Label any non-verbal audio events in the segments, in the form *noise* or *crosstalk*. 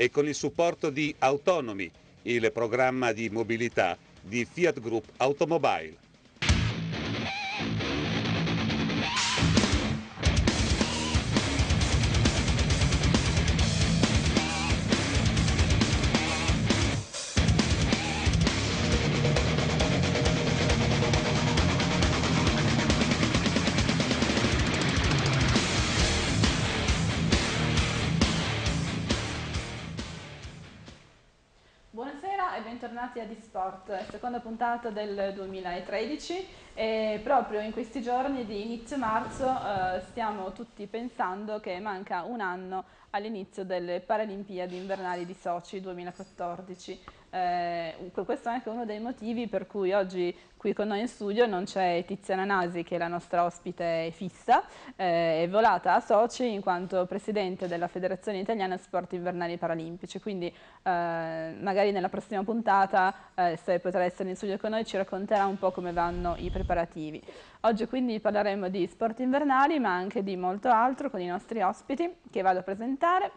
e con il supporto di Autonomy, il programma di mobilità di Fiat Group Automobile. Report, seconda puntata del 2013 e proprio in questi giorni di inizio marzo eh, stiamo tutti pensando che manca un anno all'inizio delle Paralimpiadi invernali di Sochi 2014. Eh, questo è anche uno dei motivi per cui oggi qui con noi in studio non c'è Tiziana Nasi che è la nostra ospite fissa, eh, è volata a Soci in quanto presidente della Federazione Italiana Sport Invernali Paralimpici, quindi eh, magari nella prossima puntata eh, se potrà essere in studio con noi ci racconterà un po' come vanno i preparativi. Oggi quindi parleremo di sport invernali ma anche di molto altro con i nostri ospiti che vado a presentare.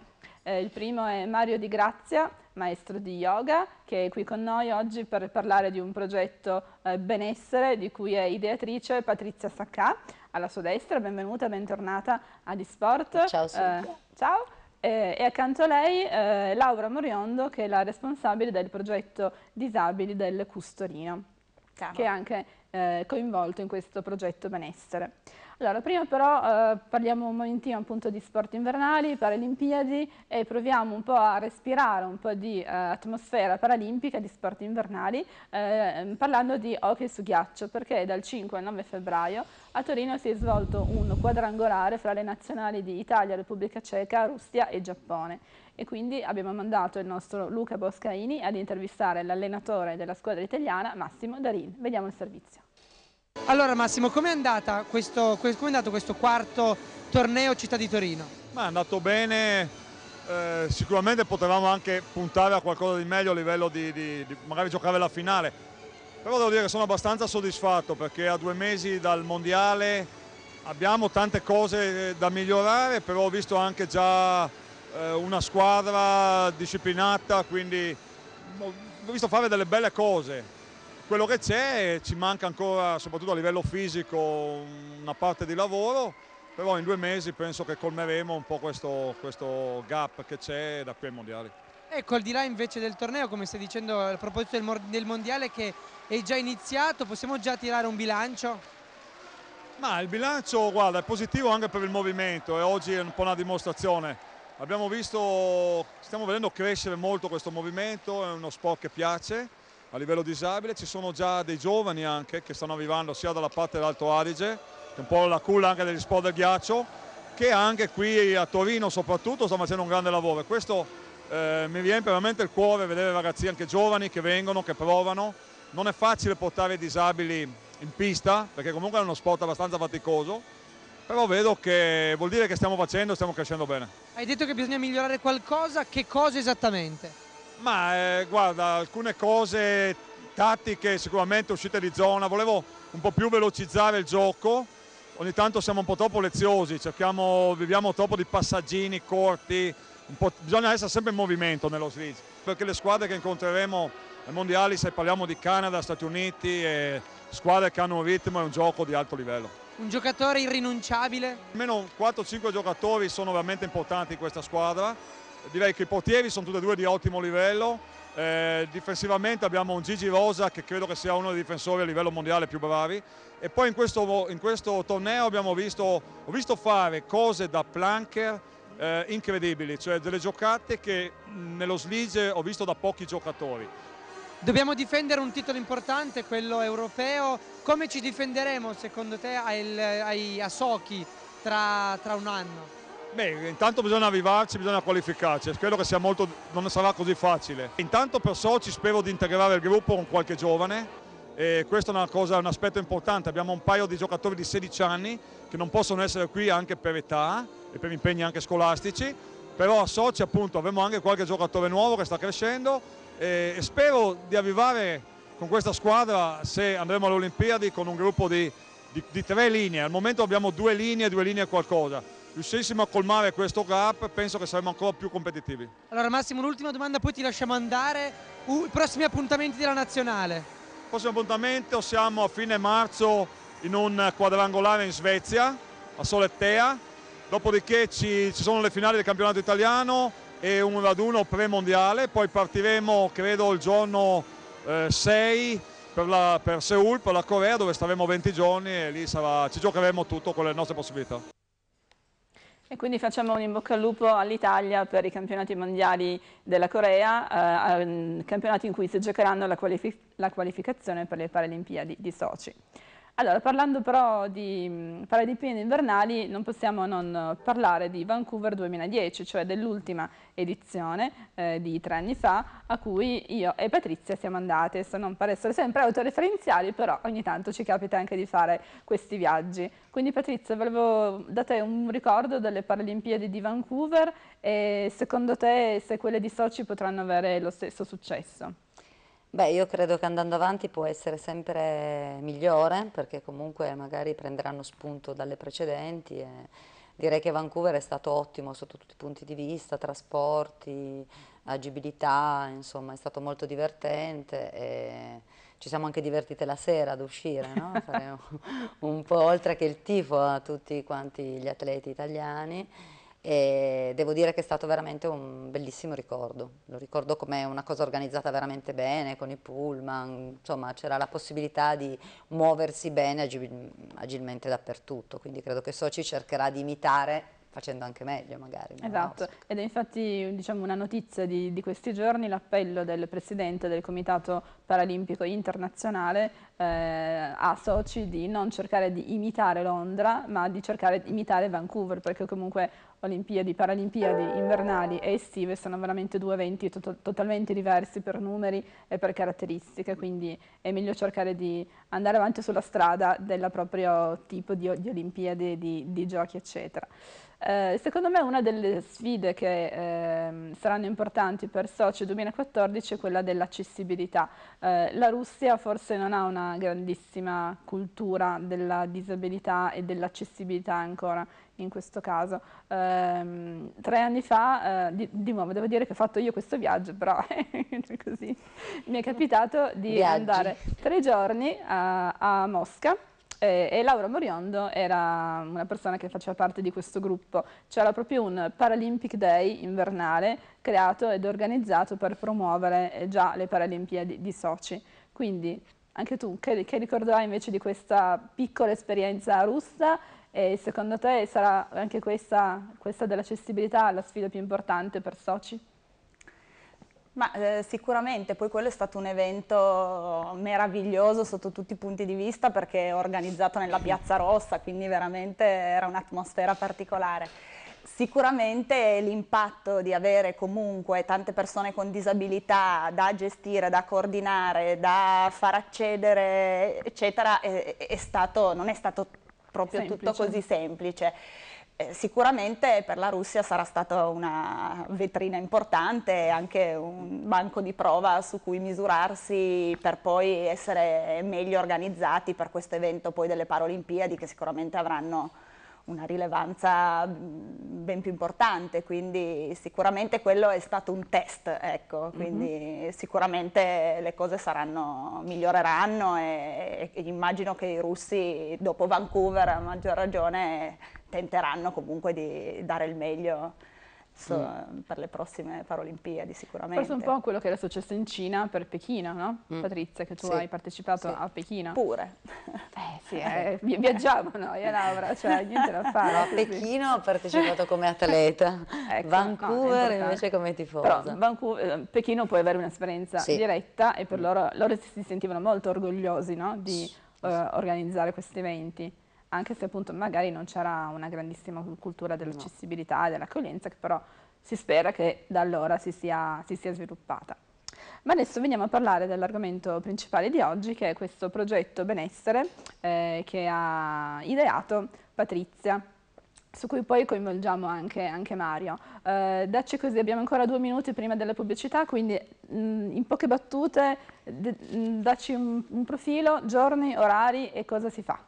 Eh, il primo è Mario Di Grazia, maestro di yoga, che è qui con noi oggi per parlare di un progetto eh, benessere di cui è ideatrice Patrizia Saccà, alla sua destra, benvenuta, bentornata a Disport. Ciao Silvia. Eh, ciao. Eh, e accanto a lei eh, Laura Moriondo, che è la responsabile del progetto Disabili del Custorino, ciao. che è anche eh, coinvolto in questo progetto benessere. Allora, prima però eh, parliamo un momentino appunto di sport invernali, paralimpiadi e proviamo un po' a respirare un po' di eh, atmosfera paralimpica di sport invernali eh, parlando di hockey su ghiaccio perché dal 5 al 9 febbraio a Torino si è svolto un quadrangolare fra le nazionali di Italia, Repubblica Ceca, Russia e Giappone e quindi abbiamo mandato il nostro Luca Boscaini ad intervistare l'allenatore della squadra italiana Massimo Darin. Vediamo il servizio. Allora Massimo, com'è andato questo quarto torneo Città di Torino? Ma è andato bene, eh, sicuramente potevamo anche puntare a qualcosa di meglio a livello di, di, di magari giocare la finale, però devo dire che sono abbastanza soddisfatto perché a due mesi dal mondiale abbiamo tante cose eh, da migliorare, però ho visto anche già eh, una squadra disciplinata, quindi ho visto fare delle belle cose. Quello che c'è, ci manca ancora, soprattutto a livello fisico, una parte di lavoro, però in due mesi penso che colmeremo un po' questo, questo gap che c'è da qui ai mondiali. Ecco, al di là invece del torneo, come stai dicendo a proposito del, del mondiale che è già iniziato, possiamo già tirare un bilancio? Ma il bilancio guarda, è positivo anche per il movimento e oggi è un po' una dimostrazione. Abbiamo visto, stiamo vedendo crescere molto questo movimento, è uno sport che piace a livello disabile, ci sono già dei giovani anche che stanno arrivando sia dalla parte dell'Alto Adige, che è un po' la culla anche degli sport del ghiaccio, che anche qui a Torino soprattutto stanno facendo un grande lavoro e questo eh, mi riempie veramente il cuore vedere ragazzi anche giovani che vengono, che provano, non è facile portare i disabili in pista perché comunque è uno sport abbastanza faticoso, però vedo che vuol dire che stiamo facendo e stiamo crescendo bene. Hai detto che bisogna migliorare qualcosa, che cosa esattamente? Ma eh, guarda, alcune cose tattiche, sicuramente uscite di zona, volevo un po' più velocizzare il gioco, ogni tanto siamo un po' troppo leziosi, cerchiamo, viviamo troppo di passaggini corti, bisogna essere sempre in movimento nello slitch, perché le squadre che incontreremo ai mondiali, se parliamo di Canada, Stati Uniti, eh, squadre che hanno un ritmo e un gioco di alto livello un giocatore irrinunciabile? Almeno 4-5 giocatori sono veramente importanti in questa squadra, direi che i portieri sono tutti e due di ottimo livello, eh, difensivamente abbiamo un Gigi Rosa che credo che sia uno dei difensori a livello mondiale più bravi e poi in questo, in questo torneo abbiamo visto, visto, fare cose da planker eh, incredibili, cioè delle giocate che nello slige ho visto da pochi giocatori. Dobbiamo difendere un titolo importante, quello europeo, come ci difenderemo secondo te ai, ai, a Sochi tra, tra un anno? Beh, intanto bisogna arrivarci, bisogna qualificarci, credo che sia molto, non sarà così facile. Intanto per Sochi spero di integrare il gruppo con qualche giovane, e questo è cosa, un aspetto importante, abbiamo un paio di giocatori di 16 anni che non possono essere qui anche per età e per impegni anche scolastici, però a Sochi appunto avremo anche qualche giocatore nuovo che sta crescendo e, e spero di arrivare con questa squadra se andremo alle Olimpiadi con un gruppo di, di, di tre linee, al momento abbiamo due linee, due linee e qualcosa, riuscissimo a colmare questo gap penso che saremo ancora più competitivi. Allora Massimo l'ultima domanda poi ti lasciamo andare, uh, i prossimi appuntamenti della Nazionale? Il prossimo appuntamento siamo a fine marzo in un quadrangolare in Svezia, a Solettea, dopodiché ci, ci sono le finali del campionato italiano e un raduno premondiale, poi partiremo credo il giorno 6 eh, per, la, per Seoul, per la Corea, dove staremo 20 giorni e lì sarà, ci giocheremo tutto con le nostre possibilità. E quindi facciamo un in bocca al lupo all'Italia per i campionati mondiali della Corea, eh, campionati in cui si giocheranno la, qualific la qualificazione per le Paralimpiadi di Sochi. Allora, parlando però di, parla invernali, non possiamo non parlare di Vancouver 2010, cioè dell'ultima edizione eh, di tre anni fa, a cui io e Patrizia siamo andate. se non per essere sempre autoreferenziali, però ogni tanto ci capita anche di fare questi viaggi. Quindi Patrizia, volevo da te un ricordo delle Paralimpiadi di Vancouver e secondo te se quelle di Sochi potranno avere lo stesso successo? Beh, io credo che andando avanti può essere sempre migliore, perché comunque magari prenderanno spunto dalle precedenti. E direi che Vancouver è stato ottimo sotto tutti i punti di vista, trasporti, agibilità, insomma è stato molto divertente e ci siamo anche divertite la sera ad uscire, no? *laughs* Fare un, un po' oltre che il tifo a tutti quanti gli atleti italiani e devo dire che è stato veramente un bellissimo ricordo, lo ricordo come una cosa organizzata veramente bene con i pullman, insomma c'era la possibilità di muoversi bene agil agilmente dappertutto, quindi credo che Soci cercherà di imitare facendo anche meglio magari. Esatto, ed è infatti diciamo, una notizia di, di questi giorni l'appello del Presidente del Comitato Paralimpico Internazionale eh, a Sochi di non cercare di imitare Londra ma di cercare di imitare Vancouver perché comunque Olimpiadi, Paralimpiadi invernali e estive sono veramente due eventi to totalmente diversi per numeri e per caratteristiche, quindi è meglio cercare di andare avanti sulla strada del proprio tipo di, di Olimpiadi, di, di giochi eccetera. Eh, secondo me una delle sfide che eh, saranno importanti per Sochi 2014 è quella dell'accessibilità. Eh, la Russia forse non ha una grandissima cultura della disabilità e dell'accessibilità ancora in questo caso. Ehm, tre anni fa, eh, di, di, nuovo devo dire che ho fatto io questo viaggio, però *laughs* così mi è capitato di Viaggi. andare tre giorni a, a Mosca eh, e Laura Moriondo era una persona che faceva parte di questo gruppo. C'era proprio un Paralympic Day invernale creato ed organizzato per promuovere eh, già le Paralimpiadi di Sochi. Quindi anche tu, che, che ricordo hai invece di questa piccola esperienza russa e secondo te sarà anche questa, questa dell'accessibilità la sfida più importante per Sochi? Ma eh, sicuramente poi quello è stato un evento meraviglioso sotto tutti i punti di vista perché organizzato nella Piazza Rossa, quindi veramente era un'atmosfera particolare. Sicuramente l'impatto di avere comunque tante persone con disabilità da gestire, da coordinare, da far accedere, eccetera, è, è stato, non è stato proprio semplice. tutto così semplice. Eh, sicuramente per la Russia sarà stata una vetrina importante, anche un banco di prova su cui misurarsi per poi essere meglio organizzati per questo evento poi delle Paralimpiadi che sicuramente avranno una rilevanza mm, ben più importante, quindi sicuramente quello è stato un test, ecco, mhm. quindi mm -hmm. sicuramente le cose saranno, miglioreranno e, e, immagino che i russi dopo Vancouver a maggior ragione tenteranno comunque di dare il meglio so, mm. per le prossime Paralimpiadi sicuramente. Forse un po' quello che era successo in Cina per Pechino, no? Mm. Patrizia, che tu sì. hai partecipato sì. a Pechino. Pure. Eh sì, *laughs* eh, viaggiamo noi, eh, Laura, cioè niente da fare. No, a Pechino ho partecipato come atleta, *laughs* ecco, Vancouver no, invece come tifosa. Però Vancouver, eh, Pechino puoi avere un'esperienza sì. diretta e per mm. loro, loro si sentivano molto orgogliosi no? di uh, organizzare questi eventi anche se appunto magari non c'era una grandissima cultura dell'accessibilità e dell'accoglienza, che però si spera che da allora si sia, si sia sviluppata. Ma adesso veniamo a parlare dell'argomento principale di oggi, che è questo progetto benessere eh, che ha ideato Patrizia su cui poi coinvolgiamo anche, anche Mario. Eh, dacci così, abbiamo ancora due minuti prima della pubblicità, quindi mh, mm, in poche battute de, mm, dacci un, un profilo, giorni, orari e cosa si fa.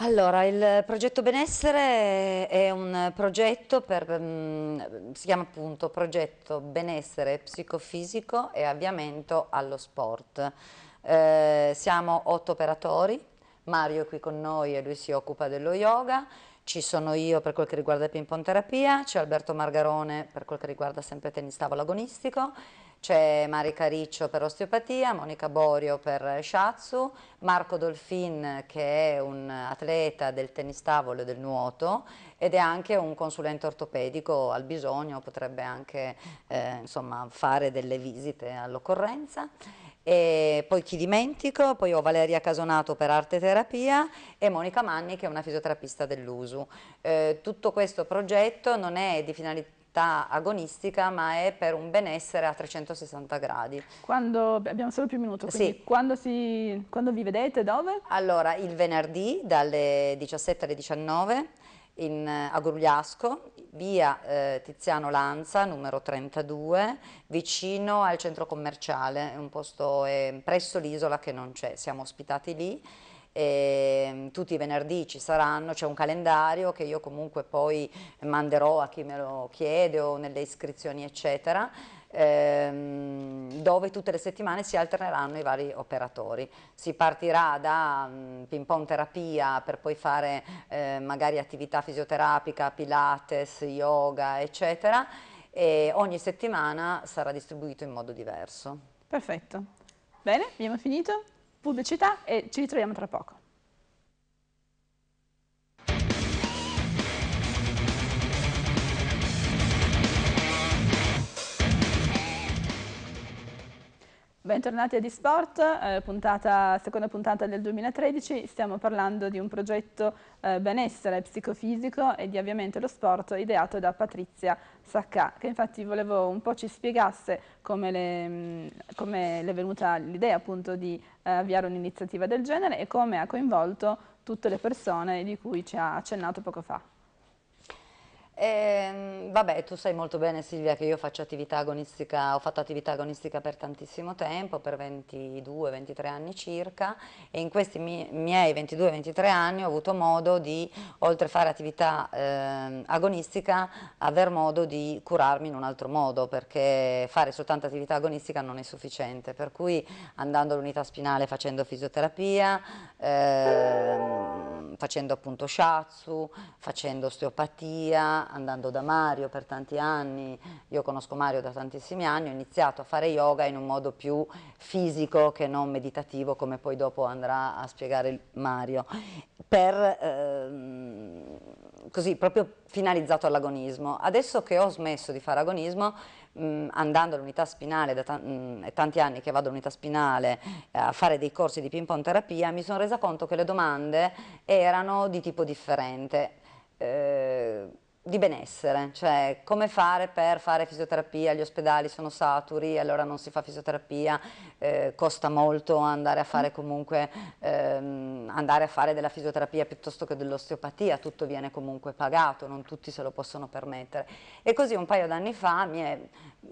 Allora, il progetto Benessere è un progetto per, mm, si chiama appunto progetto Benessere Psicofisico e Avviamento allo Sport. Eh, siamo otto operatori, Mario è qui con noi e lui si occupa dello yoga, ci sono io per quel che riguarda ping pong terapia, c'è Alberto Margarone per quel che riguarda sempre tennis tavolo agonistico c'è Mari Cariccio per osteopatia, Monica Borio per shatsu, Marco Dolfin che è un atleta del tennis tavolo e del nuoto ed è anche un consulente ortopedico al bisogno, potrebbe anche eh, insomma, fare delle visite all'occorrenza. E poi chi dimentico, poi ho Valeria Casonato per arte e terapia e Monica Manni che è una fisioterapista dell'USU. Eh, tutto questo progetto non è di finalità attività agonistica ma è per un benessere a 360 gradi. Quando, abbiamo solo più minuto, sì. quando, si, quando vi vedete, dove? Allora, il venerdì dalle 17 alle 19 in, eh, a Grugliasco, via eh, Tiziano Lanza, numero 32, vicino al centro commerciale, un posto eh, presso l'isola che non c'è, siamo ospitati lì eh, tutti i venerdì ci saranno, c'è un calendario che io comunque poi manderò a chi me lo chiede o nelle iscrizioni eccetera, ehm, dove tutte le settimane si alterneranno i vari operatori. Si partirà da mh, mm, ping pong terapia per poi fare eh, magari attività fisioterapica, pilates, yoga eccetera e ogni settimana sarà distribuito in modo diverso. Perfetto. Bene, abbiamo finito? pubblicità e ci ritroviamo tra poco. Bentornati a Disport, eh, puntata, seconda puntata del 2013, stiamo parlando di un progetto eh, benessere psicofisico e di avviamento dello sport ideato da Patrizia Sacca, che infatti volevo un po' ci spiegasse come le, mm, come le è venuta l'idea appunto di eh, avviare un'iniziativa del genere e come ha coinvolto tutte le persone di cui ci ha accennato poco fa. E, ehm, vabbè, tu sai molto bene Silvia che io faccio attività agonistica, ho fatto attività agonistica per tantissimo tempo, per 22-23 anni circa e in questi miei 22-23 anni ho avuto modo di, oltre a fare attività eh, agonistica, aver modo di curarmi in un altro modo perché fare soltanto attività agonistica non è sufficiente, per cui andando all'unità spinale facendo fisioterapia, eh, facendo appunto shatsu, facendo osteopatia, andando da Mario per tanti anni, io conosco Mario da tantissimi anni, ho iniziato a fare yoga in un modo più fisico che non meditativo come poi dopo andrà a spiegare Mario, per, ehm, così proprio finalizzato all'agonismo. Adesso che ho smesso di fare agonismo, mh, mm, andando all'unità spinale, da mh, mm, tanti anni che vado all'unità spinale eh, a fare dei corsi di ping pong terapia, mi sono resa conto che le domande erano di tipo differente. Eh, di benessere, cioè come fare per fare fisioterapia, gli ospedali sono saturi, allora non si fa fisioterapia, eh, costa molto andare a mm. fare comunque, ehm, andare a fare della fisioterapia piuttosto che dell'osteopatia, tutto viene comunque pagato, non tutti se lo possono permettere. E così un paio d'anni fa mi è,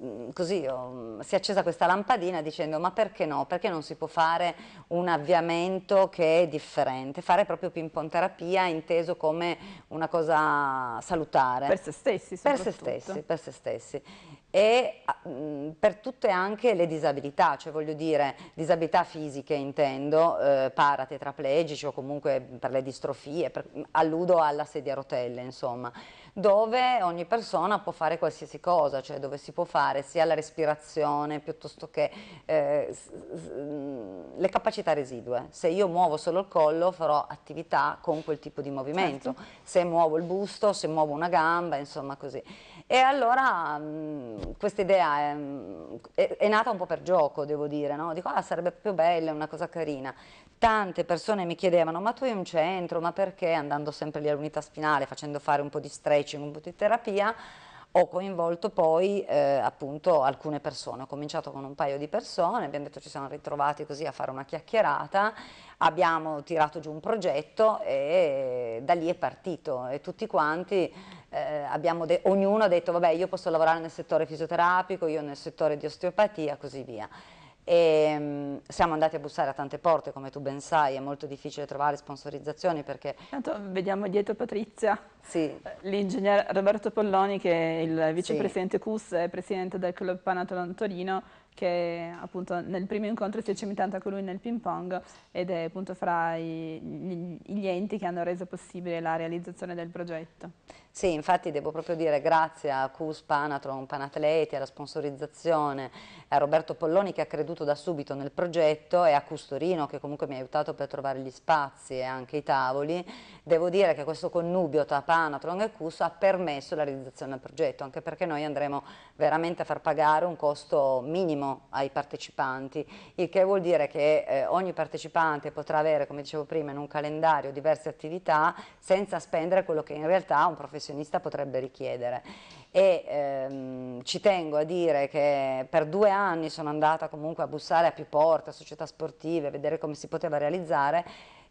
mm, così, oh, si è accesa questa lampadina dicendo ma perché no, perché non si può fare un avviamento che è differente, fare proprio ping pong terapia inteso come una cosa salutare fare. Per se stessi Per se stessi, per se stessi. E ah, mh, per tutte anche le disabilità, cioè voglio dire, disabilità fisiche intendo, eh, paratetraplegici o comunque per le distrofie, per, alludo alla sedia a rotelle insomma dove ogni persona può fare qualsiasi cosa, cioè dove si può fare sia la respirazione piuttosto che eh, mm, le capacità residue. Se io muovo solo il collo farò attività con quel tipo di movimento, certo. se muovo il busto, se muovo una gamba, insomma così. E allora mm, questa idea è, mm, è, è, nata un po' per gioco, devo dire, no? dico ah, sarebbe più bella, è una cosa carina. Tante persone mi chiedevano ma tu hai un centro, ma perché andando sempre lì all'unità spinale, facendo fare un po' di stretching, un po' di terapia, ho coinvolto poi eh, appunto alcune persone, ho cominciato con un paio di persone, abbiamo detto ci siamo ritrovati così a fare una chiacchierata abbiamo tirato giù un progetto e da lì è partito e tutti quanti eh, ognuno ha detto vabbè io posso lavorare nel settore fisioterapico, io nel settore di osteopatia e così via. E, ehm, siamo andati a bussare a tante porte, come tu ben sai, è molto difficile trovare sponsorizzazioni perché... Tanto vediamo dietro Patrizia, sì. l'ingegner Roberto Polloni che è il vicepresidente sì. CUS e presidente del Club Panathlon Torino, che appunto nel primo incontro si è cimentato con lui nel ping pong ed è appunto fra i, gli, gli enti che hanno reso possibile la realizzazione del progetto. Sì, infatti devo proprio dire grazie a CUS Panatron, Panatleti, alla sponsorizzazione, a Roberto Polloni che ha creduto da subito nel progetto e a CUS Torino che comunque mi ha aiutato per trovare gli spazi e anche i tavoli. Devo dire che questo connubio tra Panatron e CUS ha permesso la realizzazione del progetto, anche perché noi andremo veramente a far pagare un costo minimo ai partecipanti, il che vuol dire che eh, ogni partecipante potrà avere, come dicevo prima, in un calendario diverse attività senza spendere quello che in realtà un professionista professionista potrebbe richiedere. E ehm, ci tengo a dire che per due anni sono andata comunque a bussare a più porte, a società sportive, a vedere come si poteva realizzare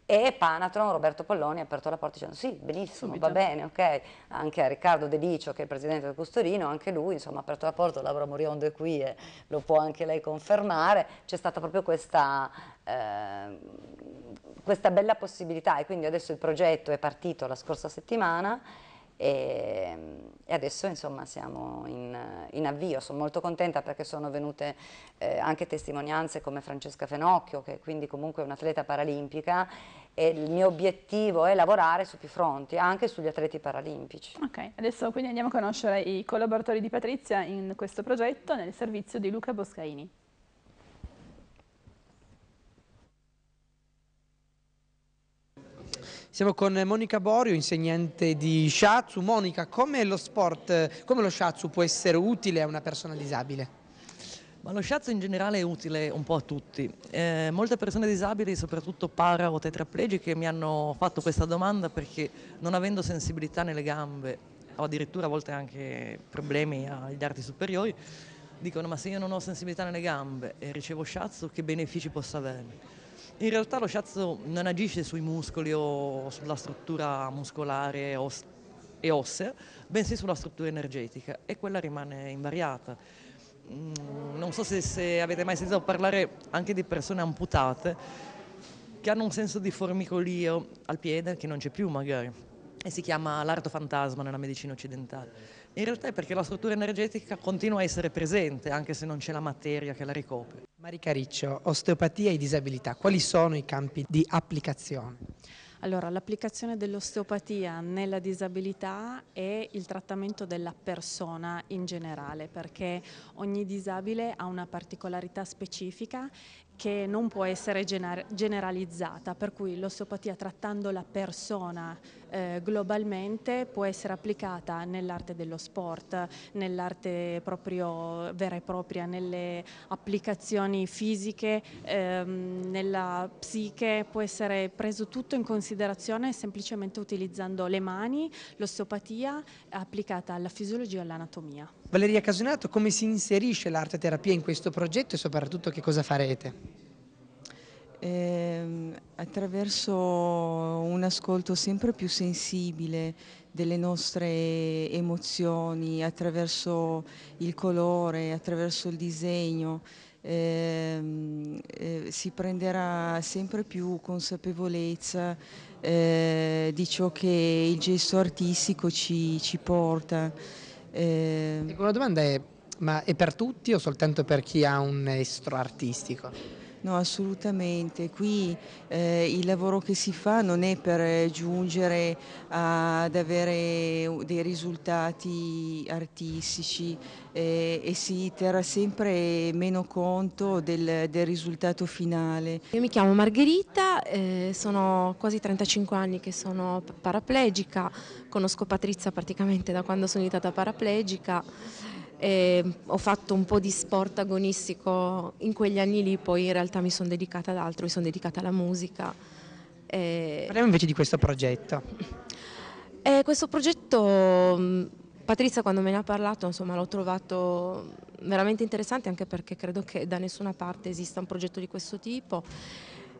e Panatron, Roberto Polloni, ha aperto la porta dicendo sì, benissimo, Subito. va bene, ok. Anche a Riccardo Delicio, che è il presidente del Custorino, anche lui, insomma, ha aperto la porta, Laura Moriondo è qui e lo può anche lei confermare. C'è stata proprio questa, eh, questa bella possibilità e quindi adesso il progetto è partito la scorsa settimana e, ehm, e adesso insomma siamo in, in, avvio, sono molto contenta perché sono venute eh, anche testimonianze come Francesca Fenocchio che è quindi comunque è un'atleta paralimpica e il mio obiettivo è lavorare su più fronti, anche sugli atleti paralimpici. Ok, adesso quindi andiamo a conoscere i collaboratori di Patrizia in questo progetto nel servizio di Luca Boscaini. Siamo con Monica Borio, insegnante di Shatsu. Monica, come lo sport, come lo Shatsu può essere utile a una persona disabile? Ma lo sciazzo in generale è utile un po' a tutti. Eh, molte persone disabili, soprattutto para o tetraplegiche, mi hanno fatto questa domanda perché non avendo sensibilità nelle gambe o addirittura a volte anche problemi agli arti superiori, dicono ma se io non ho sensibilità nelle gambe e ricevo sciazzo che benefici posso avere? In realtà lo shiatsu non agisce sui muscoli o sulla struttura muscolare e ossea, bensì sulla struttura energetica e quella rimane invariata. Mm, non so se, se avete mai sentito parlare anche di persone amputate che hanno un senso di formicolio al piede che non c'è più magari e si chiama l'arto fantasma nella medicina occidentale. In realtà è perché la struttura energetica continua a essere presente anche se non c'è la materia che la ricopre. Mari Cariccio, osteopatia e disabilità, quali sono i campi di applicazione? Allora, l'applicazione dell'osteopatia nella disabilità è il trattamento della persona in generale, perché ogni disabile ha una particolarità specifica che non può essere gener generalizzata, per cui l'osteopatia trattando la persona eh, globalmente può essere applicata nell'arte dello sport, nell'arte proprio vera e propria, nelle applicazioni fisiche, ehm, nella psiche, può essere preso tutto in considerazione considerazione semplicemente utilizzando le mani, l'osteopatia applicata alla fisiologia e all'anatomia. Valeria Casonato, come si inserisce l'arte terapia in questo progetto e soprattutto che cosa farete? Eh, attraverso un ascolto sempre più sensibile delle nostre emozioni, attraverso il colore, attraverso il disegno, Ehm, eh, si prenderà sempre più consapevolezza eh, di ciò che il gesto artistico ci, ci porta. Eh. la ecco, domanda è, ma è per tutti o soltanto per chi ha un estro artistico? No, assolutamente. Qui eh, il lavoro che si fa non è per giungere ad avere dei risultati artistici eh, e si terrà sempre meno conto del, del risultato finale. Io mi chiamo Margherita, eh, sono quasi 35 anni che sono paraplegica, conosco Patrizia praticamente da quando sono diventata paraplegica e mm, ho fatto un po' di sport agonistico in quegli anni lì, poi in realtà mi sono dedicata ad altro, mi sono dedicata alla musica. E... Parliamo invece di questo progetto. E eh, questo progetto, mm, Patrizia quando me ne ha parlato, l'ho trovato veramente interessante anche perché credo che da nessuna parte esista un progetto di questo tipo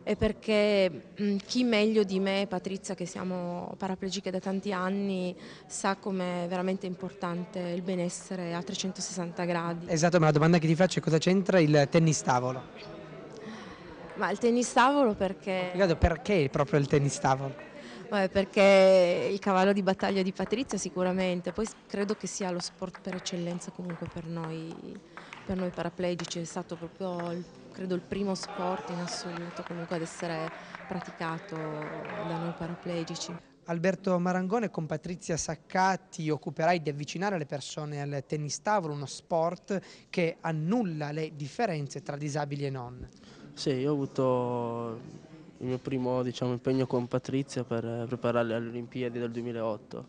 e perché mm, chi meglio di me, Patrizia, che siamo paraplegiche da tanti anni, sa com'è veramente importante il benessere a 360 gradi. Esatto, ma la domanda che ti faccio è cosa c'entra il tennis tavolo? Ma il tennis tavolo perché... Ricordo, Perché proprio il tennis tavolo? perché il cavallo di battaglia di Patrizia sicuramente, poi credo che sia lo sport per eccellenza comunque per noi, per noi paraplegici, è stato proprio il credo il primo sport in assoluto comunque ad essere praticato da noi paraplegici. Alberto Marangone con Patrizia Saccati occuperai di avvicinare le persone al tennis tavolo, uno sport che annulla le differenze tra disabili e non. Sì, io ho avuto il mio primo diciamo, impegno con Patrizia per prepararle alle Olimpiadi del 2008,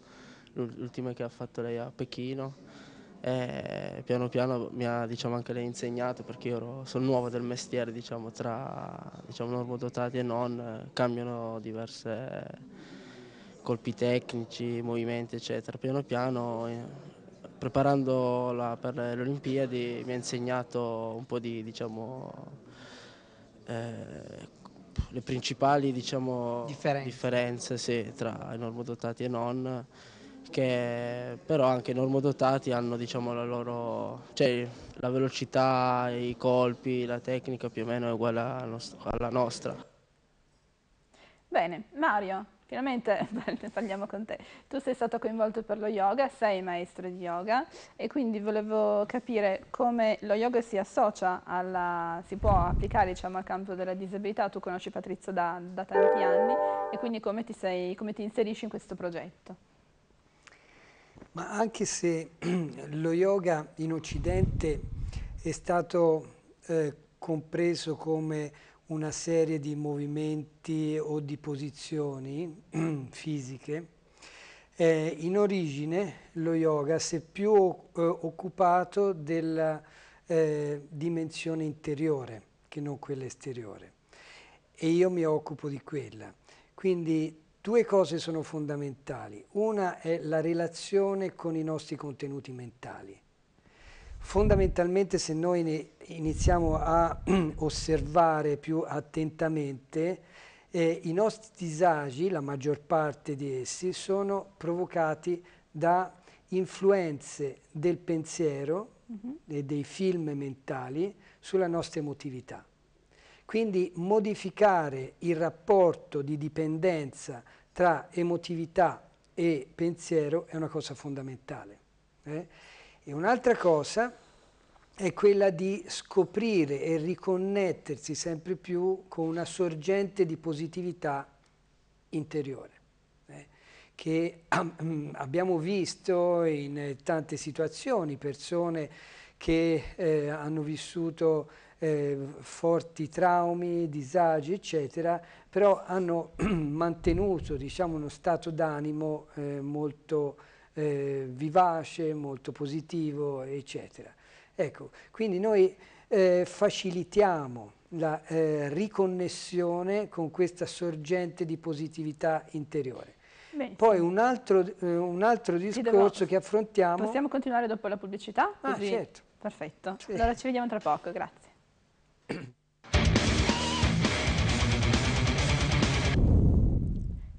l'ultima che ha fatto lei a Pechino e piano piano mi ha diciamo, anche lei insegnato perché io sono nuovo del mestiere, diciamo, tra diciamo, normodotati e non, cambiano diverse colpi tecnici, movimenti eccetera. Piano piano eh, preparandola per le Olimpiadi mi ha insegnato un po' di diciamo, eh, le principali diciamo, differenze, differenze sì, tra i normodotati e non che però anche i normodotati hanno diciamo, la loro cioè, la velocità, i colpi, la tecnica più o meno è uguale alla nostra. Bene, Mario, finalmente *laughs* parliamo con te. Tu sei stato coinvolto per lo yoga, sei maestro di yoga e quindi volevo capire come lo yoga si associa alla, si può applicare diciamo, al campo della disabilità, tu conosci Patrizio da, da tanti anni e quindi come ti, sei, come ti inserisci in questo progetto ma anche se *clears throat* lo yoga in Occidente è stato eh, compreso come una serie di movimenti o di posizioni *clears throat* fisiche, eh, in origine lo yoga si è più eh, occupato della eh, dimensione interiore che non quella esteriore e io mi occupo di quella. Quindi Due cose sono fondamentali. Una è la relazione con i nostri contenuti mentali. Fondamentalmente se noi iniziamo a *clears throat* osservare più attentamente, eh, i nostri disagi, la maggior parte di essi, sono provocati da influenze del pensiero mm -hmm. e dei film mentali sulla nostra emotività. Quindi modificare il rapporto di dipendenza tra emotività e pensiero è una cosa fondamentale. Eh? E un'altra cosa è quella di scoprire e riconnettersi sempre più con una sorgente di positività interiore eh? che *clears throat* abbiamo visto in tante situazioni, persone che eh, hanno vissuto eh, forti traumi, disagi, eccetera, però hanno *clears throat* mantenuto diciamo, uno stato d'animo eh, molto eh, vivace, molto positivo, eccetera. Ecco, quindi noi eh, facilitiamo la eh, riconnessione con questa sorgente di positività interiore. Benissimo. Poi un altro, eh, un altro discorso dobbiamo, che affrontiamo... Possiamo continuare dopo la pubblicità? Ah, certo. Perfetto. Sì. Allora ci vediamo tra poco, grazie. *clears throat*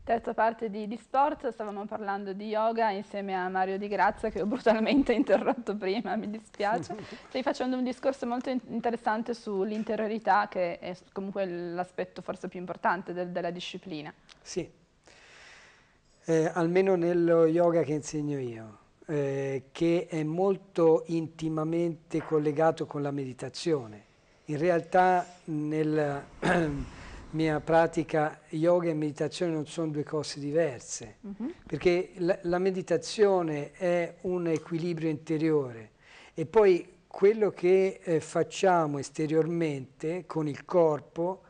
Terza parte di, di, sport, stavamo parlando di yoga insieme a Mario Di Grazia che ho brutalmente *laughs* interrotto prima, mi dispiace. *laughs* Stai facendo un discorso molto interessante sull'interiorità che è comunque l'aspetto forse più importante del, della disciplina. Sì, eh, almeno nello yoga che insegno io, eh, che è molto intimamente collegato con la meditazione in realtà nella *clears throat* mia pratica yoga e meditazione non sono due cose diverse, uh mhm. -huh. perché la, la meditazione è un equilibrio interiore e poi quello che eh, facciamo esteriormente con il corpo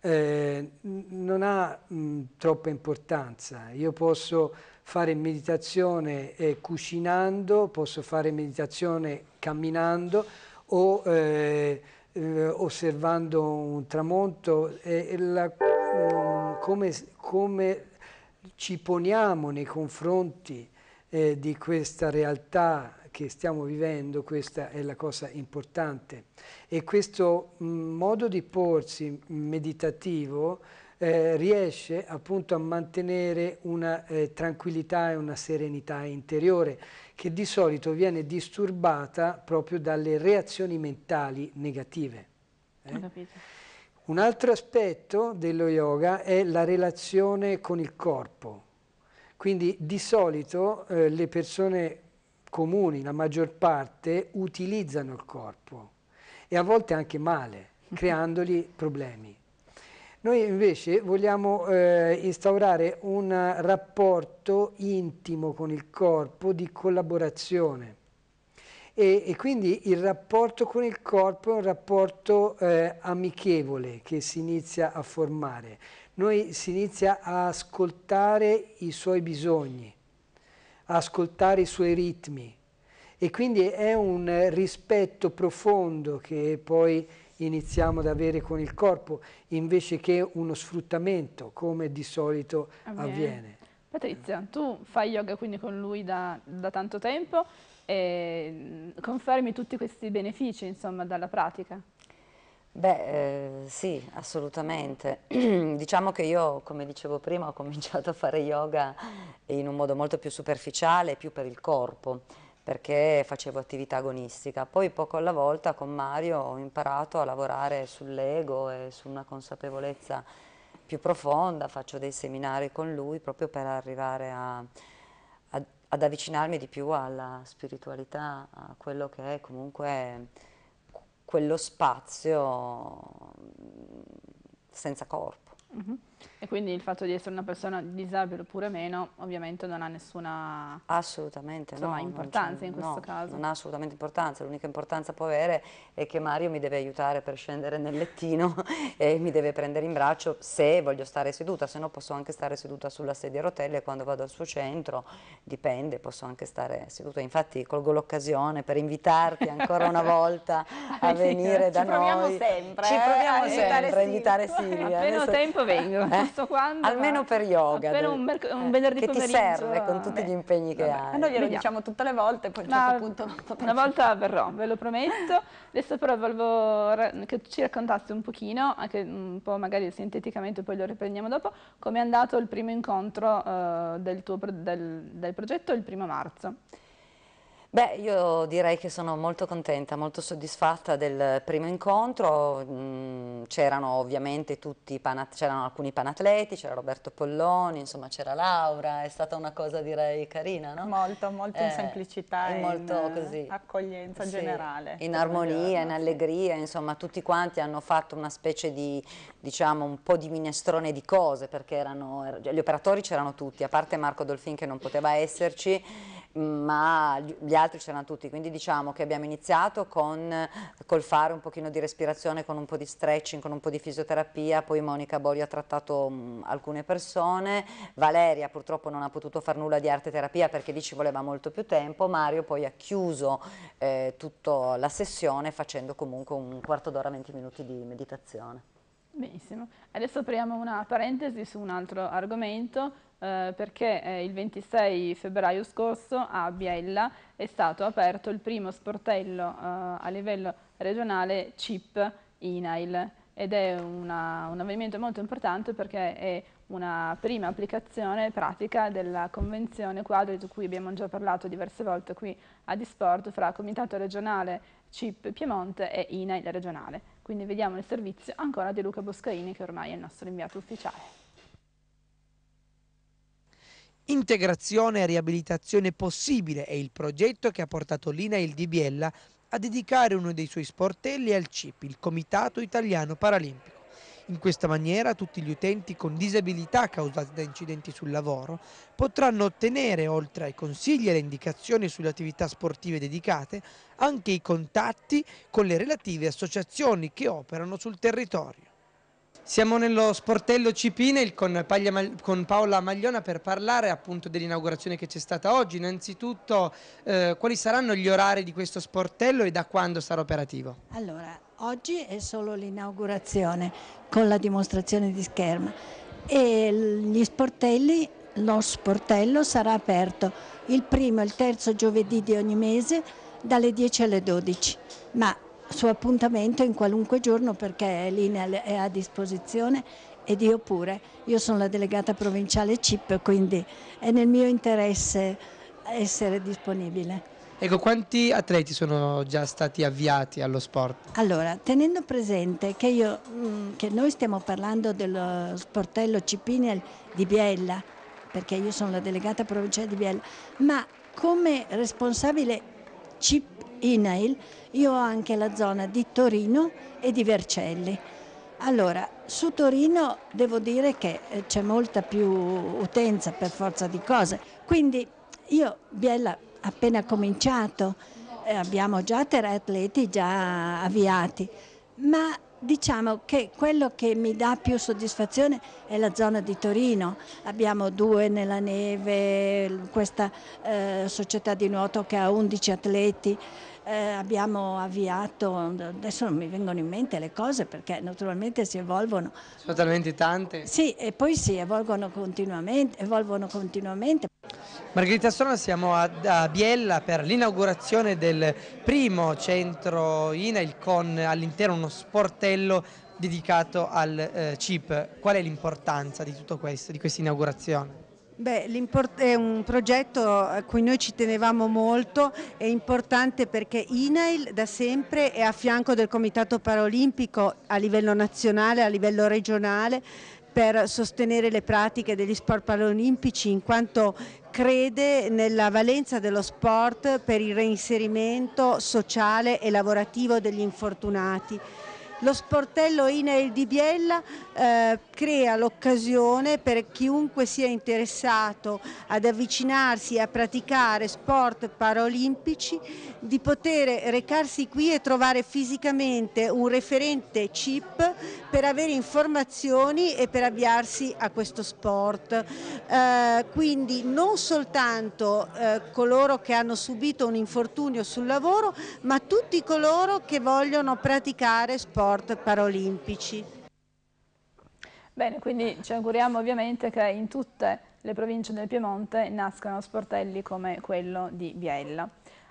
eh, non ha mh, troppa importanza. Io posso fare meditazione eh, cucinando, posso fare meditazione camminando o eh, eh, osservando un tramonto e, la, um, come, come, ci poniamo nei confronti eh, di questa realtà che stiamo vivendo, questa è la cosa importante. E questo mm, modo di porsi meditativo eh, riesce appunto a mantenere una eh, tranquillità e una serenità interiore che di solito viene disturbata proprio dalle reazioni mentali negative. Eh? Un altro aspetto dello yoga è la relazione con il corpo. Quindi di solito eh, le persone comuni, la maggior parte, utilizzano il corpo e a volte anche male, *laughs* creandogli problemi. Noi invece vogliamo eh, instaurare un rapporto intimo con il corpo di collaborazione. E, e, quindi il rapporto con il corpo è un rapporto eh, amichevole che si inizia a formare. Noi si inizia a ascoltare i suoi bisogni, a ascoltare i suoi ritmi e quindi è un rispetto profondo che poi iniziamo ad avere con il corpo invece che uno sfruttamento come di solito avviene. avviene. Patrizia, tu fai yoga quindi con lui da, da tanto tempo e mm, confermi tutti questi benefici insomma dalla pratica? Beh, eh, sì, assolutamente. *clears throat* diciamo che io, come dicevo prima, ho cominciato a fare yoga in un modo molto più superficiale, più per il corpo perché facevo attività agonistica. Poi poco alla volta con Mario ho imparato a lavorare sull'ego e su una consapevolezza più profonda, faccio dei seminari con lui proprio per arrivare a, a, ad avvicinarmi di più alla spiritualità, a quello che è comunque quello spazio mm, senza corpo. Mm -hmm. E quindi il fatto di essere una persona disabile oppure meno, ovviamente non ha nessuna insomma, no, importanza in questo no, caso. Non ha assolutamente importanza, l'unica importanza può avere è che Mario mi deve aiutare per scendere nel lettino *laughs* e mi deve prendere in braccio se voglio stare seduta, se no posso anche stare seduta sulla sedia a rotelle quando vado al suo centro, dipende, posso anche stare seduta. Infatti colgo l'occasione per invitarti ancora una *laughs* volta a venire da noi. Ci proviamo noi. sempre. Ci eh, proviamo eh, sempre a invitare Silvia. Appena ho tempo vengo. Eh? non eh? quando. Almeno per yoga. Appena un, merc- un eh, venerdì che pomeriggio. Che ti serve con tutti beh, gli impegni vabbè. che hai. noi glielo diciamo tutte le volte, poi a un certo punto... Una volta verrò, ve lo prometto. Adesso però volevo che ci raccontassi un pochino, anche un po' magari sinteticamente, poi lo riprendiamo dopo, come è andato il primo incontro eh, del tuo pro- del, del progetto il primo marzo. Beh, io direi che sono molto contenta, molto soddisfatta del primo incontro, mm, c'erano ovviamente tutti, c'erano alcuni panatleti, c'era Roberto Polloni, insomma c'era Laura, è stata una cosa direi carina, no? Molto, molto eh, in semplicità, in molto così, accoglienza sì, generale. In armonia, in allegria, insomma tutti quanti hanno fatto una specie di, diciamo, un po' di minestrone di cose, perché erano, er-, gli operatori c'erano tutti, a parte Marco Dolfin che non poteva esserci, ma gli altri c'erano tutti, quindi diciamo che abbiamo iniziato con, col fare un pochino di respirazione, con un po' di stretching, con un po' di fisioterapia, poi Monica Borio ha trattato mh, mm, alcune persone, Valeria purtroppo non ha potuto fare nulla di arte terapia perché lì ci voleva molto più tempo, Mario poi ha chiuso eh, tutta la sessione facendo comunque un quarto d'ora, 20 minuti di meditazione. Benissimo, adesso apriamo una parentesi su un altro argomento eh, perché eh, il 26 febbraio scorso a Biella è stato aperto il primo sportello eh, a livello regionale CIP INAIL ed è una, un avvenimento molto importante perché è una prima applicazione pratica della convenzione quadro di cui abbiamo già parlato diverse volte qui a Disport fra Comitato Regionale CIP Piemonte e INAIL Regionale. Quindi vediamo il servizio ancora di Luca Boscaini che ormai è il nostro inviato ufficiale. Integrazione e riabilitazione possibile è il progetto che ha portato Lina il di Biella a dedicare uno dei suoi sportelli al CIP, il Comitato Italiano Paralimpico. In questa maniera tutti gli utenti con disabilità causate da incidenti sul lavoro potranno ottenere, oltre ai consigli e alle indicazioni sulle attività sportive dedicate, anche i contatti con le relative associazioni che operano sul territorio. Siamo nello sportello Cipinel con, con, Paola Magliona per parlare appunto dell'inaugurazione che c'è stata oggi. Innanzitutto eh, quali saranno gli orari di questo sportello e da quando sarà operativo? Allora, oggi è solo l'inaugurazione con la dimostrazione di scherma e gli sportelli, lo sportello sarà aperto il primo e il terzo giovedì di ogni mese dalle 10 alle 12, ma su appuntamento in qualunque giorno perché l'INEL è a disposizione ed io pure. Io sono la delegata provinciale CIP, quindi è nel mio interesse essere disponibile. Ecco, quanti atleti sono già stati avviati allo sport? Allora, tenendo presente che, io, mm, che noi stiamo parlando dello sportello Cipinel di Biella, perché io sono la delegata provinciale di Biella, ma come responsabile CIP INAIL, io ho anche la zona di Torino e di Vercelli. Allora, su Torino devo dire che eh, c'è molta più utenza per forza di cose, quindi io Biella appena cominciato, eh, abbiamo già tre atleti già avviati, ma Diciamo che quello che mi dà più soddisfazione è la zona di Torino, abbiamo due nella neve, questa eh, società di nuoto che ha 11 atleti, eh, abbiamo avviato, adesso non mi vengono in mente le cose perché naturalmente si evolvono. Sono talmente tante. Sì, e poi si evolvono continuamente. Evolvono continuamente. Margherita Strona, siamo a, a Biella per l'inaugurazione del primo centro INAIL con all'interno uno sportello dedicato al eh, CIP. Qual è l'importanza di tutto questo, di questa inaugurazione? Beh, è un progetto a cui noi ci tenevamo molto, è importante perché INAIL da sempre è a fianco del Comitato Paralimpico a livello nazionale, a livello regionale per sostenere le pratiche degli sport paralimpici in quanto crede nella valenza dello sport per il reinserimento sociale e lavorativo degli infortunati. Lo sportello INAIL di Biella eh, crea l'occasione per chiunque sia interessato ad avvicinarsi a praticare sport paralimpici di poter recarsi qui e trovare fisicamente un referente CIP per avere informazioni e per avviarsi a questo sport. Eh, quindi non soltanto eh, coloro che hanno subito un infortunio sul lavoro ma tutti coloro che vogliono praticare sport sport paralimpici. Bene, quindi ci auguriamo ovviamente che in tutte le province del Piemonte nascano sportelli come quello di Biella.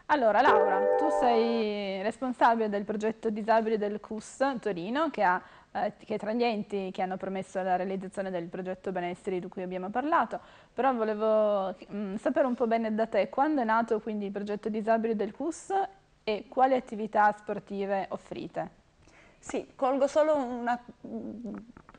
Allora Laura, tu sei responsabile del progetto disabili del CUS Torino che ha eh, che tra gli enti che hanno promesso la realizzazione del progetto Benessere di cui abbiamo parlato, però volevo mh, mm, sapere un po' bene da te quando è nato quindi il progetto Disabili del CUS e quali attività sportive offrite? Sì, colgo solo una...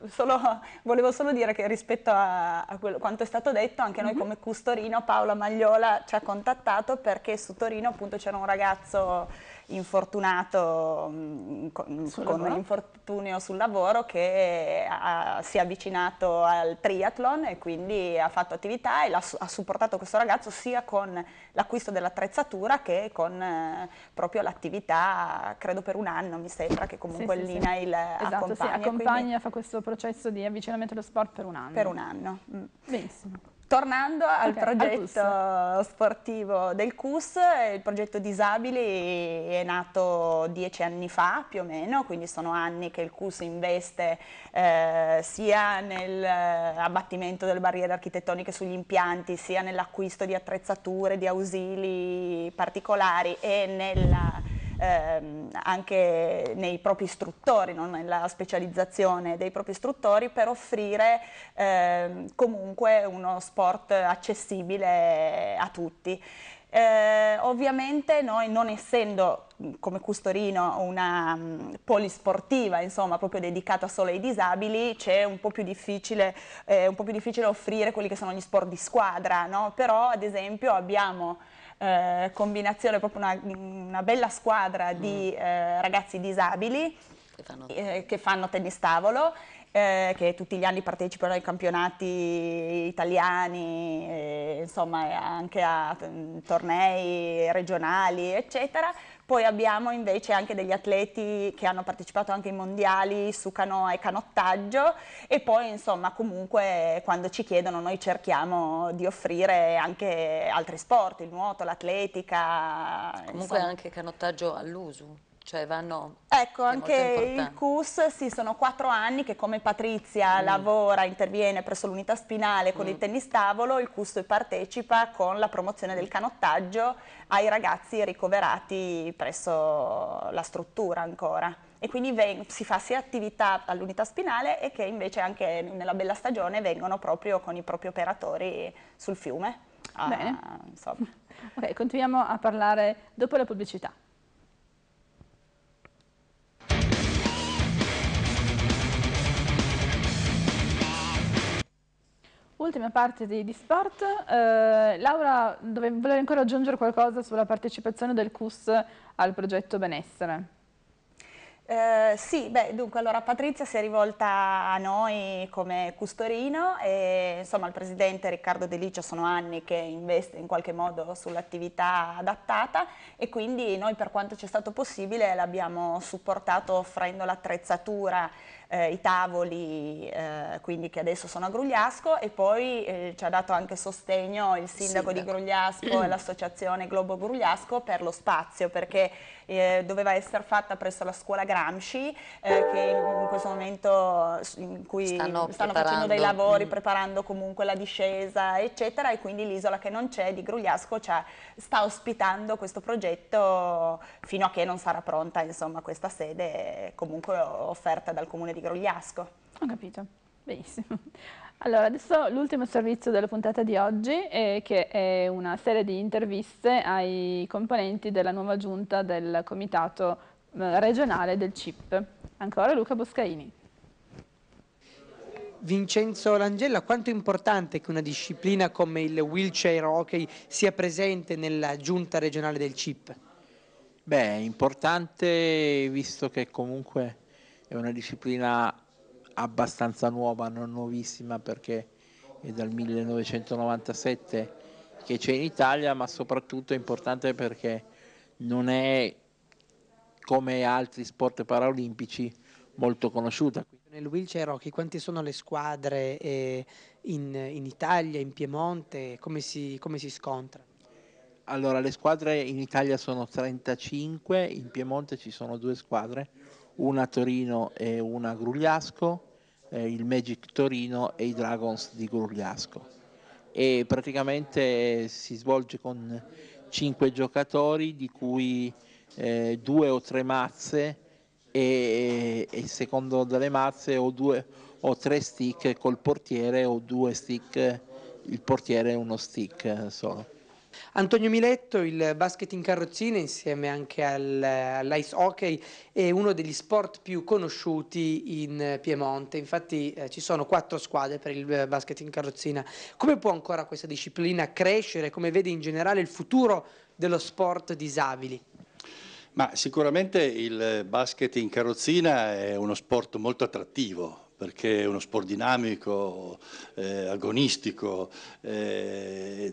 Solo, volevo solo dire che rispetto a, a quello, quanto è stato detto, anche noi mm -hmm. come Custorino, Paola Magliola ci ha contattato perché su Torino appunto c'era un ragazzo infortunato mm, mm, con, Sul un infortunio sul lavoro che eh, ha, si è avvicinato al triathlon e quindi ha fatto attività e ha supportato questo ragazzo sia con l'acquisto dell'attrezzatura che con eh, proprio l'attività, credo per un anno mi sembra che comunque sì, sì, l'INAIL esatto, sì. esatto, accompagna. Sì, accompagna, quindi... fa questo processo di avvicinamento allo sport per un anno. Per un anno. Mm. Benissimo. Tornando al okay, progetto al sportivo del CUS, il progetto Disabili è nato dieci anni fa più o meno, quindi sono anni che il CUS investe eh, sia nell'abbattimento eh, delle barriere architettoniche sugli impianti, sia nell'acquisto di attrezzature, di ausili particolari e nella ehm, anche nei propri istruttori, no? nella specializzazione dei propri istruttori per offrire ehm, comunque uno sport accessibile a tutti. Eh, ovviamente noi non essendo come Custorino una um, polisportiva, insomma, proprio dedicata solo ai disabili, c'è un, eh, un, po' più difficile offrire quelli che sono gli sport di squadra, no? però ad esempio abbiamo eh, combinazione, proprio una, una, bella squadra mm. di eh, ragazzi disabili che fanno, eh, che fanno tennis tavolo eh, che tutti gli anni partecipano ai campionati italiani, e, eh, insomma anche a mm, tornei regionali, eccetera. Poi abbiamo invece anche degli atleti che hanno partecipato anche ai mondiali su canoa e canottaggio e poi insomma comunque quando ci chiedono noi cerchiamo di offrire anche altri sport, il nuoto, l'atletica. Comunque insomma. anche canottaggio all'uso. Cioè vanno... Ecco, anche il CUS, sì, sono quattro anni che come Patrizia mm. lavora, interviene presso l'unità spinale con mm. il tennis tavolo, il CUS partecipa con la promozione del canottaggio ai ragazzi ricoverati presso la struttura ancora. E quindi si fa sia attività all'unità spinale e che invece anche nella bella stagione vengono proprio con i propri operatori sul fiume. Ah, Bene. Insomma. Ok, continuiamo a parlare dopo la pubblicità. Ultima parte di, di sport, eh, Laura dove, volevo ancora aggiungere qualcosa sulla partecipazione del CUS al progetto Benessere. Eh, sì, beh, dunque, allora Patrizia si è rivolta a noi come custorino e insomma il presidente Riccardo De Licio sono anni che investe in qualche modo sull'attività adattata e quindi noi per quanto ci è stato possibile l'abbiamo supportato offrendo l'attrezzatura eh, i tavoli eh, quindi che adesso sono a Grugliasco e poi eh, ci ha dato anche sostegno il sindaco, sindaco. di Grugliasco e *clears throat* l'associazione Globo Grugliasco per lo spazio perché eh, doveva essere fatta presso la scuola Gramsci, eh, che in, questo momento in cui stanno, stanno facendo dei lavori, mm. preparando comunque la discesa, eccetera, e quindi l'isola che non c'è di Grugliasco cioè, sta ospitando questo progetto fino a che non sarà pronta insomma, questa sede comunque offerta dal comune di Grugliasco. Ho capito, benissimo. Allora, adesso l'ultimo servizio della puntata di oggi, è eh, che è una serie di interviste ai componenti della nuova giunta del comitato eh, regionale del CIP. Ancora Luca Boscaini. Vincenzo Langella, quanto è importante che una disciplina come il wheelchair hockey sia presente nella giunta regionale del CIP? Beh, è importante visto che comunque è una disciplina abbastanza nuova, non nuovissima perché è dal 1997 che c'è in Italia, ma soprattutto è importante perché non è come altri sport paralimpici molto conosciuta. Nel wheelchair hockey quante sono le squadre eh, in, in, Italia, in Piemonte, come si, come si scontra? Allora, le squadre in Italia sono 35, in Piemonte ci sono due squadre, una a Torino e una a Grugliasco, eh, il Magic Torino e i Dragons di Gurgliasco. E praticamente si svolge con 5 giocatori, di cui eh, due o tre mazze e, e secondo delle mazze o, due, o tre stick col portiere o due stick, il portiere e uno stick solo. Antonio Miletto, il basket in carrozzina insieme anche al, all'ice hockey è uno degli sport più conosciuti in Piemonte, infatti eh, ci sono quattro squadre per il eh, basket in carrozzina. Come può ancora questa disciplina crescere? Come vede in generale il futuro dello sport disabili? Ma sicuramente il basket in carrozzina è uno sport molto attrattivo perché è uno sport dinamico, eh, agonistico, eh,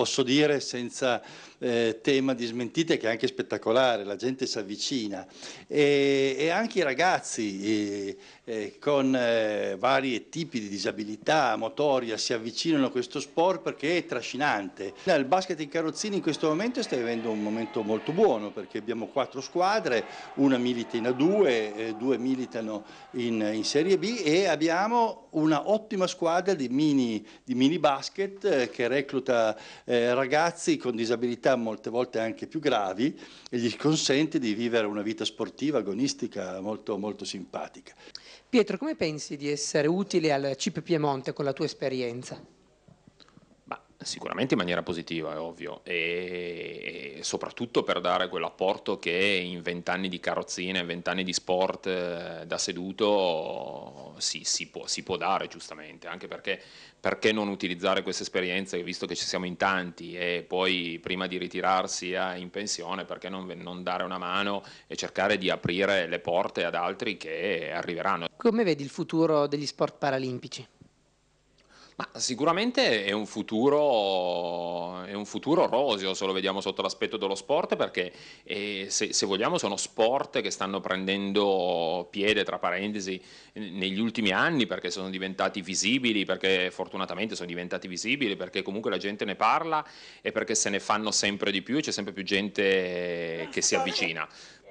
posso dire senza eh, tema di smentite che è anche spettacolare, la gente si avvicina e, e anche i ragazzi eh, eh, con eh, vari tipi di disabilità motoria si avvicinano a questo sport perché è trascinante. Il basket in carrozzini in questo momento sta vivendo un momento molto buono perché abbiamo quattro squadre, una milita in A2, eh, due militano in, in Serie B e abbiamo una ottima squadra di mini, di mini basket eh, che recluta ragazzi con disabilità vita, molte volte anche più gravi, e gli consente di vivere una vita sportiva, agonistica, molto, molto simpatica. Pietro, come pensi di essere utile al CIP Piemonte con la tua esperienza? Sicuramente in maniera positiva, è ovvio, e soprattutto per dare quell'apporto che in vent'anni di carrozzina, in vent'anni di sport eh, da seduto si, si, può, si, può, dare giustamente, anche perché, perché non utilizzare questa esperienza, visto che ci siamo in tanti e poi prima di ritirarsi eh, in pensione, perché non, non dare una mano e cercare di aprire le porte ad altri che arriveranno. Come vedi il futuro degli sport paralimpici? Ma sicuramente è un, futuro, è un futuro roseo se lo vediamo sotto l'aspetto dello sport perché eh, se, se, vogliamo sono sport che stanno prendendo piede tra parentesi negli ultimi anni perché sono diventati visibili, perché fortunatamente sono diventati visibili, perché comunque la gente ne parla e perché se ne fanno sempre di più e c'è sempre più gente che si avvicina.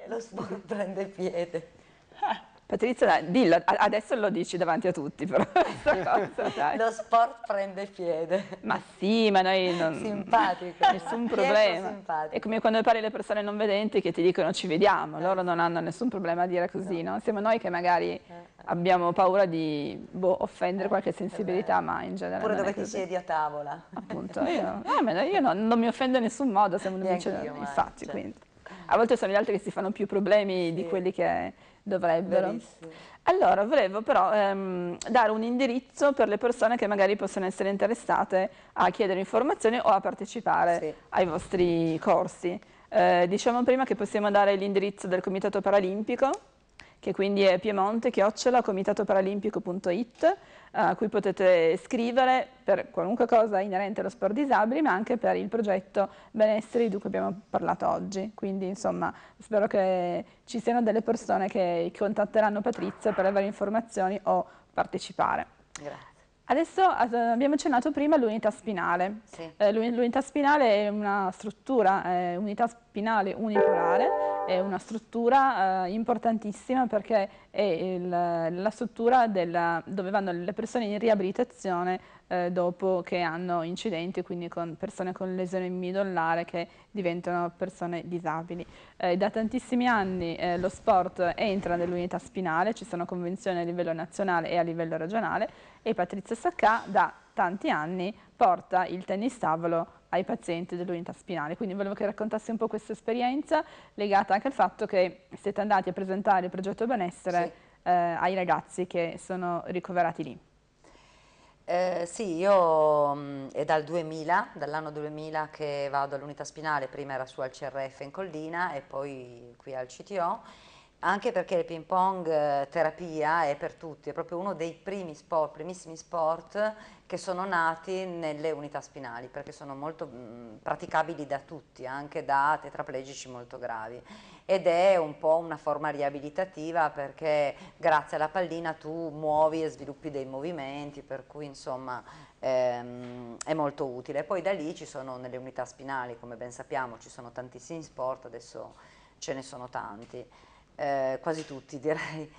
Lo sport prende piede. Eh, Patrizia, dillo, adesso lo dici davanti a tutti però *laughs* cosa, *laughs* Lo sport prende piede. Ma sì, ma noi non... Simpatico. *laughs* Nessun problema. Simpatico. È come quando parli alle persone non vedenti che ti dicono ci vediamo, eh. loro non hanno nessun problema a dire così, no? Eh. no? Siamo noi che magari eh, abbiamo paura di boh, offendere qualche sensibilità, ma in generale Oppure dove ti siedi a tavola. Appunto, io, eh, io no, non mi offendo in nessun modo, siamo un amico, infatti, cioè. quindi. A volte sono gli altri che si fanno più problemi sì. di quelli che Dovrebbero. Verissimo. Allora, volevo però ehm, dare un indirizzo per le persone che magari possono essere interessate a chiedere informazioni o a partecipare sì. ai vostri corsi. Eh, diciamo prima che possiamo dare l'indirizzo del Comitato Paralimpico che quindi è piemonte-comitato-paralimpico.it, eh, a cui potete scrivere per qualunque cosa inerente allo sport disabili, ma anche per il progetto benessere di cui abbiamo parlato oggi. Quindi, insomma, spero che ci siano delle persone che contatteranno Patrizia per avere informazioni o partecipare. Grazie. Adesso abbiamo accennato prima l'unità spinale. Sì. Eh, l'unità spinale è una struttura, è unità spinale unipolare è una struttura eh, importantissima perché è il, la struttura della, dove vanno le persone in riabilitazione eh, dopo che hanno incidenti, quindi con persone con lesione midollare che diventano persone disabili. Eh, da tantissimi anni eh, lo sport entra nell'unità spinale, ci sono convenzioni a livello nazionale e a livello regionale e Patrizia Sacca da tanti anni porta il tennis tavolo ai pazienti dell'unità spinale. Quindi volevo che raccontassi un po' questa esperienza legata anche al fatto che siete andati a presentare il progetto benessere sì. eh, ai ragazzi che sono ricoverati lì. Eh, sì, io mh, mm, è dal 2000, dall'anno 2000 che vado all'unità spinale, prima era su al CRF in Collina e poi qui al CTO anche perché il ping pong eh, terapia è per tutti, è proprio uno dei primi sport, primissimi sport che sono nati nelle unità spinali, perché sono molto mh, mm, praticabili da tutti, anche da tetraplegici molto gravi. Ed è un po' una forma riabilitativa perché grazie alla pallina tu muovi e sviluppi dei movimenti, per cui insomma ehm, è molto utile. Poi da lì ci sono nelle unità spinali, come ben sappiamo, ci sono tantissimi sport, adesso ce ne sono tanti. Eh, quasi tutti *laughs* direi.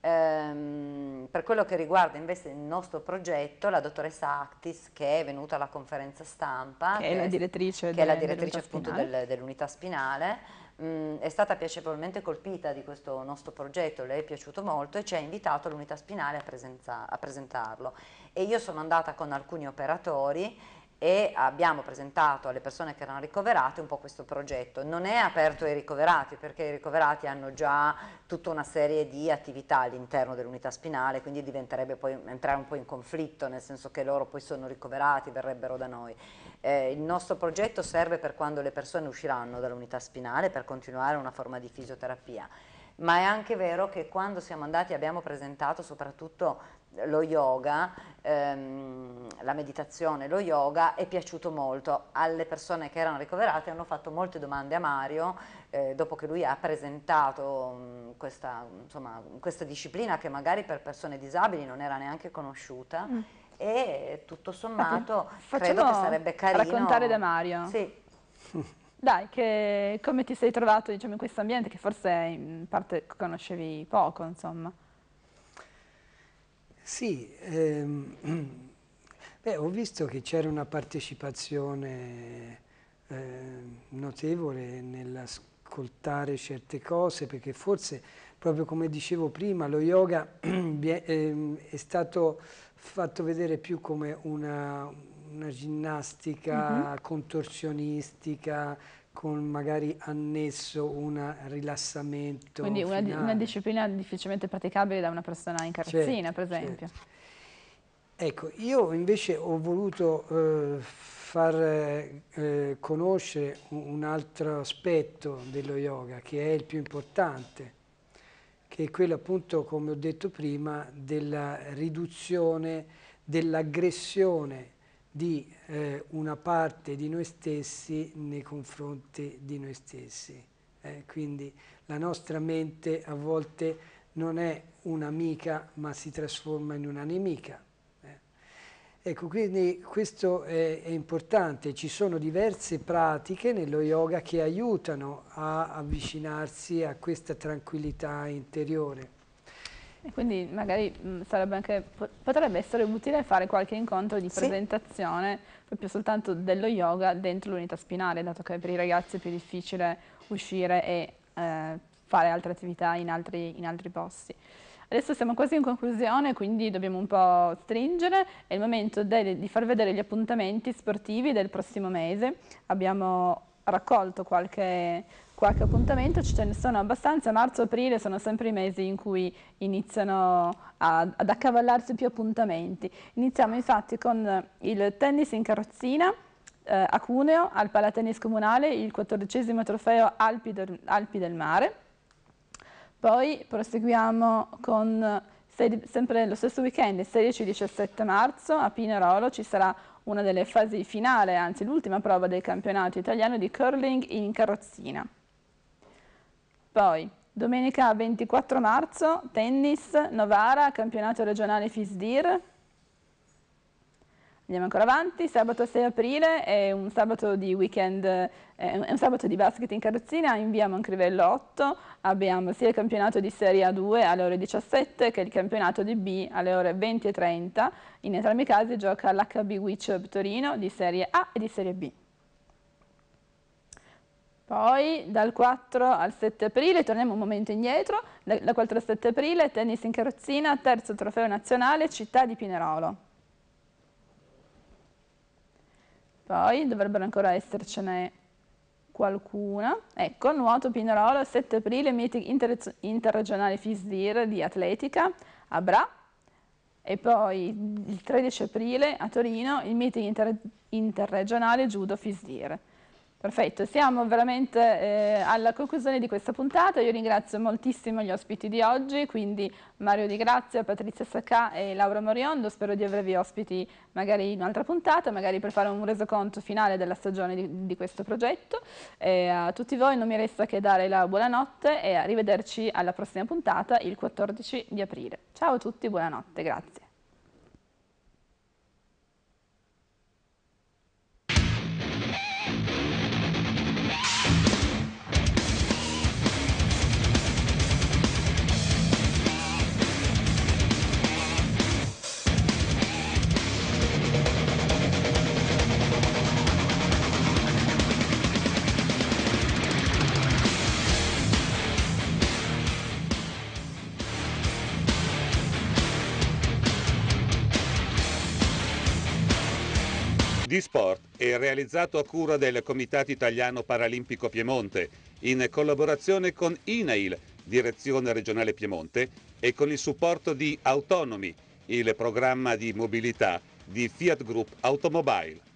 Ehm, per quello che riguarda invece il nostro progetto, la dottoressa Actis che è venuta alla conferenza stampa, che, che è la direttrice, del, è la direttrice dell'unità del, dell spinale, mh, mm, è stata piacevolmente colpita di questo nostro progetto, le è piaciuto molto e ci ha invitato all'unità spinale a, a presentarlo. E io sono andata con alcuni operatori e abbiamo presentato alle persone che erano ricoverate un po' questo progetto. Non è aperto ai ricoverati perché i ricoverati hanno già tutta una serie di attività all'interno dell'unità spinale, quindi diventerebbe poi entrare un po' in conflitto, nel senso che loro poi sono ricoverati, verrebbero da noi. Eh, il nostro progetto serve per quando le persone usciranno dall'unità spinale per continuare una forma di fisioterapia ma è anche vero che quando siamo andati abbiamo presentato soprattutto lo yoga, ehm, la meditazione, lo yoga, è piaciuto molto. Alle persone che erano ricoverate hanno fatto molte domande a Mario eh, dopo che lui ha presentato mh, mm, questa, insomma, questa, disciplina che magari per persone disabili non era neanche conosciuta. Mm. E tutto sommato ecco, Facciamo credo che sarebbe carino raccontare da Mario. Sì. *laughs* Dai, che, come ti sei trovato diciamo, in questo ambiente che forse in parte conoscevi poco, insomma? Sì, ehm, *clears throat* beh, ho visto che c'era una partecipazione eh, notevole nell'ascoltare certe cose, perché forse, proprio come dicevo prima, lo yoga *clears throat* ehm, è stato fatto vedere più come una, una ginnastica mm -hmm. contorsionistica con magari annesso un rilassamento. Quindi una, una, disciplina difficilmente praticabile da una persona in certo, carrozzina, certo, per esempio. Certo. Ecco, io invece ho voluto eh, far eh, conoscere un, un altro aspetto dello yoga, che è il più importante, che è quello appunto, come ho detto prima, della riduzione dell'aggressione di eh, una parte di noi stessi nei confronti di noi stessi. Eh, quindi la nostra mente a volte non è un'amica ma si trasforma in una nemica. Eh, ecco, quindi questo è, è, importante, ci sono diverse pratiche nello yoga che aiutano a avvicinarsi a questa tranquillità interiore. E quindi magari mh, anche, potrebbe essere utile fare qualche incontro di presentazione sì. proprio soltanto dello yoga dentro l'unità spinale, dato che per i ragazzi è più difficile uscire e eh, fare altre attività in altri, in altri posti. Adesso siamo quasi in conclusione, quindi dobbiamo un po' stringere. È il momento de, di far vedere gli appuntamenti sportivi del prossimo mese. Abbiamo raccolto qualche qualche appuntamento, ce ne sono abbastanza, marzo e aprile sono sempre i mesi in cui iniziano a, ad accavallarsi più appuntamenti. Iniziamo infatti con il tennis in carrozzina eh, a Cuneo al Palatennis Comunale, il quattordicesimo trofeo Alpi del, Alpi del Mare. Poi proseguiamo con sempre lo stesso weekend, il 16-17 marzo a Pinerolo ci sarà una delle fasi finale, anzi l'ultima prova del campionato italiano di curling in carrozzina. Poi, domenica 24 marzo, tennis, Novara, campionato regionale FISDIR. Andiamo ancora avanti, sabato 6 aprile è un sabato di weekend, è un sabato di basket in carrozzina, in via Mancrivello 8, abbiamo sia il campionato di Serie A2 alle ore 17 che il campionato di B alle ore 20 e 30, in entrambi i casi gioca l'HB Witch Torino di Serie A e di Serie B. Poi dal 4 al 7 aprile, torniamo un momento indietro, dal 4 al 7 aprile tennis in carrozzina, terzo trofeo nazionale città di Pinerolo. Poi dovrebbero ancora essercene qualcuna. Ecco, nuoto Pinerolo, 7 aprile, meeting inter interregionale FISDIR di atletica a Bra. E poi il 13 aprile a Torino il meeting inter interregionale judo FISDIR. Perfetto, siamo veramente eh, alla conclusione di questa puntata, io ringrazio moltissimo gli ospiti di oggi, quindi Mario Di Grazia, Patrizia Sacca e Laura Moriondo, spero di avervi ospiti magari in un'altra puntata, magari per fare un resoconto finale della stagione di, di questo progetto. E a tutti voi non mi resta che dare la buonanotte e arrivederci alla prossima puntata il 14 di aprile. Ciao a tutti, buonanotte, grazie. Di Sport è realizzato a cura del Comitato Italiano Paralimpico Piemonte in collaborazione con INAIL, Direzione Regionale Piemonte, e con il supporto di Autonomi, il programma di mobilità di Fiat Group Automobile.